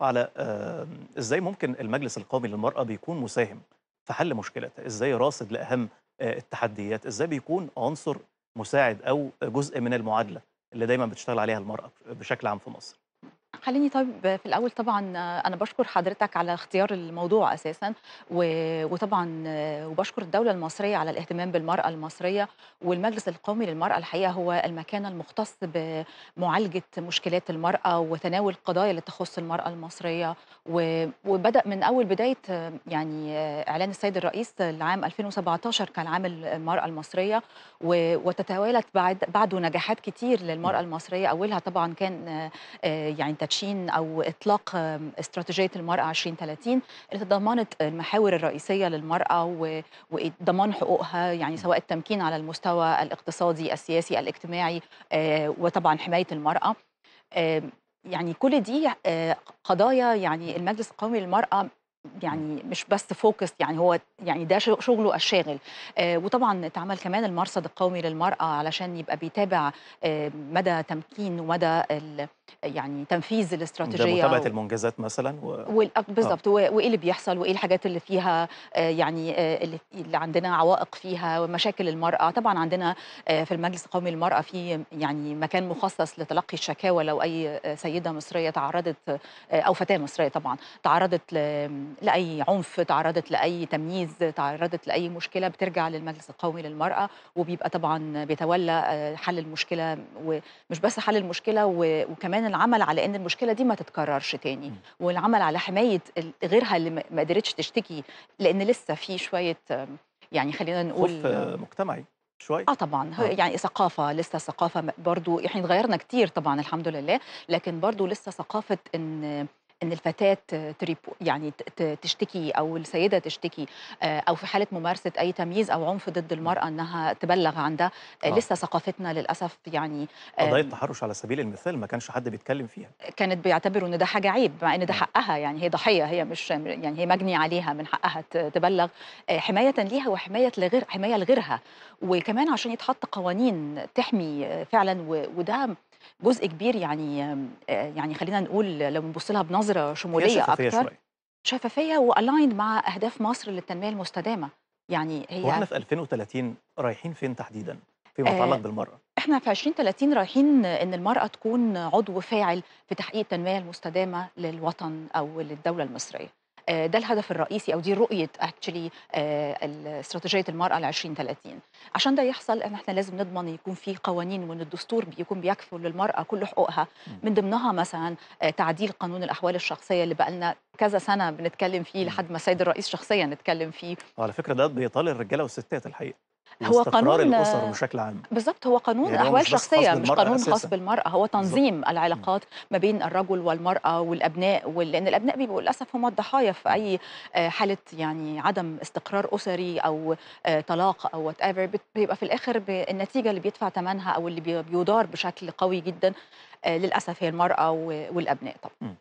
على ازاي ممكن المجلس القومي للمرأة بيكون مساهم في حل مشكلتها ازاي راصد لأهم آه، التحديات ازاي بيكون عنصر مساعد أو جزء من المعادلة اللي دايما بتشتغل عليها المرأة بشكل عام في مصر خليني طيب في الأول طبعا أنا بشكر حضرتك على اختيار الموضوع أساسا وطبعا وبشكر الدولة المصرية على الاهتمام بالمرأة المصرية والمجلس القومي للمرأة الحقيقة هو المكان المختص بمعالجة مشكلات المرأة وتناول القضايا اللي تخص المرأة المصرية وبدأ من أول بداية يعني إعلان السيد الرئيس العام 2017 كان عام المرأة المصرية وتتوالت بعد بعده نجاحات كتير للمرأة المصرية أولها طبعا كان يعني تدشين او اطلاق استراتيجيه المراه 2030 اللي تضمنت المحاور الرئيسيه للمراه وضمان حقوقها يعني سواء التمكين على المستوى الاقتصادي السياسي الاجتماعي آه، وطبعا حمايه المراه يعني كل دي آه، قضايا يعني المجلس القومي للمراه يعني مش بس فوكس يعني هو يعني ده شغله الشاغل آه، وطبعا اتعمل كمان المرصد القومي للمراه علشان يبقى بيتابع مدى تمكين ومدى يعني تنفيذ الاستراتيجيه متابعه و... المنجزات مثلا و... بالظبط آه. وايه اللي بيحصل وايه الحاجات اللي فيها آه، يعني آه، اللي عندنا عوائق فيها ومشاكل المراه طبعا عندنا آه، في المجلس القومي للمراه في يعني مكان مخصص لتلقي الشكاوى لو اي سيده مصريه تعرضت او فتاه مصريه طبعا تعرضت ل... لاي عنف تعرضت لاي تمييز تعرضت لاي مشكله بترجع للمجلس القومي للمراه وبيبقى طبعا بيتولى حل المشكله ومش بس حل المشكله وكمان كمان العمل على ان المشكله دي ما تتكررش تاني والعمل على حمايه غيرها اللي ما قدرتش تشتكي لان لسه في شويه يعني خلينا نقول خوف آه، مجتمعي شويه اه طبعا آه. يعني ثقافه لسه ثقافه برضو احنا اتغيرنا كتير طبعا الحمد لله لكن برضو لسه ثقافه ان ان الفتاه يعني تشتكي او السيده تشتكي آه، او في حاله ممارسه اي تمييز او عنف ضد المراه انها تبلغ عن ده آه، آه. لسه ثقافتنا للاسف يعني قضايا التحرش على سبيل المثال ما كانش حد بيتكلم فيها كانت بيعتبروا ان ده حاجه عيب مع ان ده حقها يعني هي ضحيه هي مش يعني هي مجني عليها من حقها تبلغ حمايه ليها وحمايه لغير حمايه لغيرها وكمان عشان يتحط قوانين تحمي فعلا وده جزء كبير يعني آه، يعني خلينا نقول لو بنبص لها بنظره شموليه شفافية شوية. شفافيه والايند مع اهداف مصر للتنميه المستدامه يعني هي واحنا في 2030 رايحين فين تحديدا فيما آه، يتعلق آه بالمراه احنا في 2030 رايحين ان المراه تكون عضو فاعل في تحقيق التنميه المستدامه للوطن او للدوله المصريه آه، ده الهدف الرئيسي او دي رؤيه اكشلي آه، استراتيجيه المراه ل 2030 عشان ده يحصل احنا لازم نضمن يكون في قوانين وان الدستور بيكون بيكفل للمراه كل حقوقها من ضمنها مثلا آه، تعديل قانون الاحوال الشخصيه اللي بقى لنا كذا سنه بنتكلم فيه لحد ما السيد الرئيس شخصيا نتكلم فيه وعلى فكره ده بيطال الرجاله والستات الحقيقه هو قانون الاسر بشكل عام بالضبط هو قانون يعني احوال شخصية مش قانون أساسة. خاص بالمرأة هو تنظيم بالزبط. العلاقات ما بين الرجل والمرأة والابناء لان الابناء بيبقوا للاسف هم الضحايا في اي آه، حالة يعني عدم استقرار اسري او آه، طلاق او وات ايفر بيبقى في الاخر النتيجة اللي بيدفع ثمنها او اللي بيدار بشكل قوي جدا آه، للاسف هي المرأة والابناء طبعا